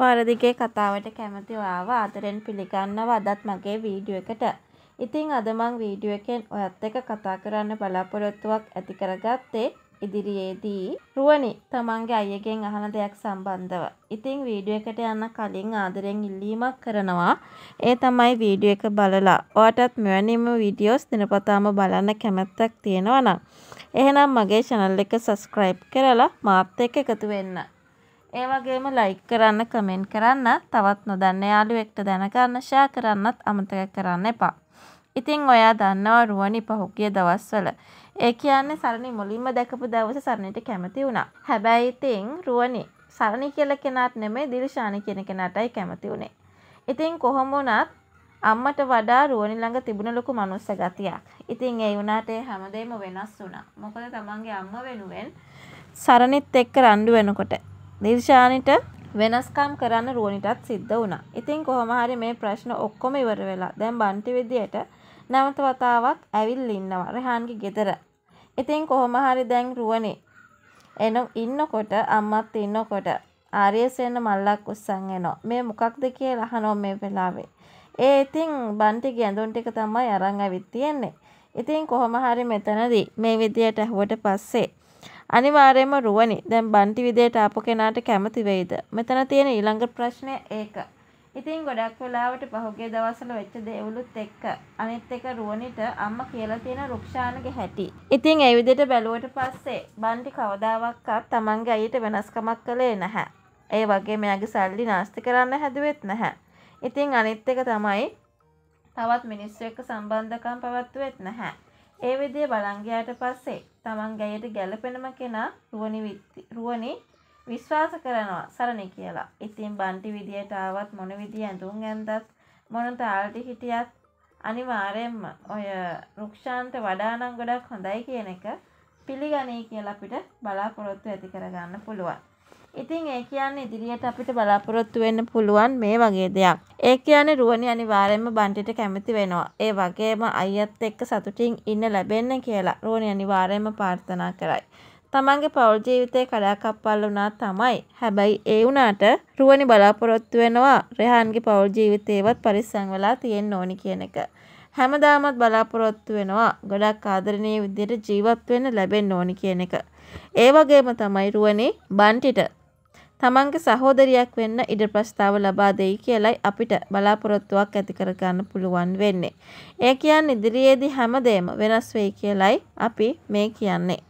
පාරදිගේ කතාවට කැමති ඔයාව ආදරෙන් පිළිගන්නව අදත් මගේ වීඩියෝ එකට. ඉතින් අද මං වීඩියෝ එකෙන් ඔයත් එක්ක කතා කරන්න බලාපොරොත්තුවක් ඇති කරගත්තේ ඉදිරියේදී රුවනි තමන්ගේ අයියගෙන් අහන දෙයක් සම්බන්ධව. ඉතින් වීඩියෝ එකට යන්න කලින් ආදරෙන් ඉල්ලීමක් කරනවා. ඒ තමයි වීඩියෝ එක බලලා. ඔයාටත් මෙවැනිම වීඩියෝස් දිනපතාම බලන්න කැමැත්තක් තියෙනවා නම් එහෙනම් මගේ channel එක subscribe කරලා මාත් එක්ක එකතු වෙන්න. ඒ වගේම ලයික් කරන්න කමෙන්ට් කරන්න තවත් නොදන්න යාළුවෙක්ට දැනගන්න ෂයා කරන්නත් අමතක කරන්න එපා. ඉතින් ඔයා දන්නවා රුවනි පහුගිය දවස්වල. ඒ කියන්නේ සරණි මුලින්ම දැකපු දවස සරණට කැමති වුණා. හැබැයි ඉතින් රුවනි සරණි කියල කෙනාත් නෙමේ දිර්ශාන කියන කෙනටයි කැමති වුණේ. ඉතින් කොහොම වුණත් අම්මට වඩා රුවනි ළඟ තිබුණ ලොකු මනුස්ස ගතියක්. ඉතින් ඒ වුණාට ඒ හැමදේම වෙනස් වුණා. මොකද තමන්ගේ අම්ම වෙනුවෙන් සරණිත් එක්ක රණ්ඩු වෙනකොට නිර්ෂානිට වෙනස්කම් කරන්න රුවනිටත් සිද්ධ වුණා. ඉතින් කොහොම හරි මේ ප්‍රශ්න ඔක්කොම ඉවර වෙලා දැන් බන්ටි විදියට නැවත වතාවක් ඇවිල් ඉන්නවා රෙහන්ගේ ගෙදර. ඉතින් කොහොම හරි දැන් රුවනේ එන ඉන්නකොට අම්මත් ඉන්නකොට ආර්යසේන මල්ලක් උස්සන් එනවා. මේ මොකක්ද කියලා අහනවා මේ වෙලාවේ. ඒ ඉතින් බන්ටිගේ ඇඳුම් ටික තමයි අරන් ඇවිත් තියෙන්නේ. ඉතින් කොහොම හරි මෙතනදී මේ විදියට ඇහුවට පස්සේ අනිවාර්යයෙන්ම රුවනි. දැන් බන්ටි විදයට ආපු කෙනාට කැමති වෙයිද? මෙතන තියෙන ඊළඟ ප්‍රශ්නය ඒක. ඉතින් ගොඩක් වෙලාවට පහුගිය දවස්වල වෙච්ච දේවලුත් එක්ක අනිත් එක රුවනිට අම්මා කියලා තියෙන රුක්ෂානගේ හැටි. ඉතින් ඒ විදිහට බැලුවට පස්සේ බන්ටි කවදාවත්වත් Tamange අයියට වෙනස්කමක් කළේ නැහැ. ඒ වගේ මෙයාගේ සල්ලි නාස්ති කරන්න හැදුවෙත් නැහැ. ඉතින් අනිත් එක තමයි තවත් මිනිස්සු එක්ක සම්බන්ධකම් පවත්වෙත් නැහැ. ඒ විදිය බලංගයාට පස්සේ තමන් ගැයට ගැලපෙනම කෙනා රුවනි විශ්වාස කරනවා සරණ කියලා. ඉතින් බන්ටි විදියට ආවත් මොන විදිය ඇඳුම් ඇන්දත් මොන තාල්ටි හිටියත් අනිවාර්යෙන්ම ඔය රුක්ෂාන්ට වඩා නම් ගොඩක් හොඳයි කියන එක පිළිගනී කියලා අපිට බලාපොරොත්තු ඇති කරගන්න පුළුවන්. ඉතින් ඒ කියන්නේ ඉදිරියට අපිට බලාපොරොත්තු වෙන්න පුළුවන් මේ වගේ දෙයක්. ඒ කියන්නේ රුවනි අනිවාර්යයෙන්ම බන්ටිට කැමති වෙනවා. ඒ වගේම අයියත් එක්ක සතුටින් ඉන්න ලැබෙන්න කියලා රුවනි අනිවාර්යයෙන්ම ප්‍රාර්ථනා කරයි. තමන්ගේ පෞල් ජීවිතේ කඩාකප්පල් වුණා තමයි. හැබැයි ඒ වුණාට රුවනි බලාපොරොත්තු වෙනවා රෙහන්ගේ පෞල් ජීවිතේවත් පරිස්සම් වෙලා තියෙන්න ඕනි කියන එක. හැමදාමත් බලාපොරොත්තු වෙනවා ගොඩක් ආදරණීය විදිහට ජීවත් වෙන්න ලැබෙන්න ඕනි කියන එක. ඒ වගේම තමයි රුවනේ බන්ටිට තමන්ගේ සහෝදරියක් වෙන්න ඉඩ ප්‍රස්ථාව ලබා දෙයි කියලයි අපිට බලාපොරොත්තුවක් ඇති කරගන්න පුළුවන් වෙන්නේ. ඒ කියන්නේ ඉදිරියේදී හැමදේම වෙනස් වෙයි කියලයි අපි මේ කියන්නේ.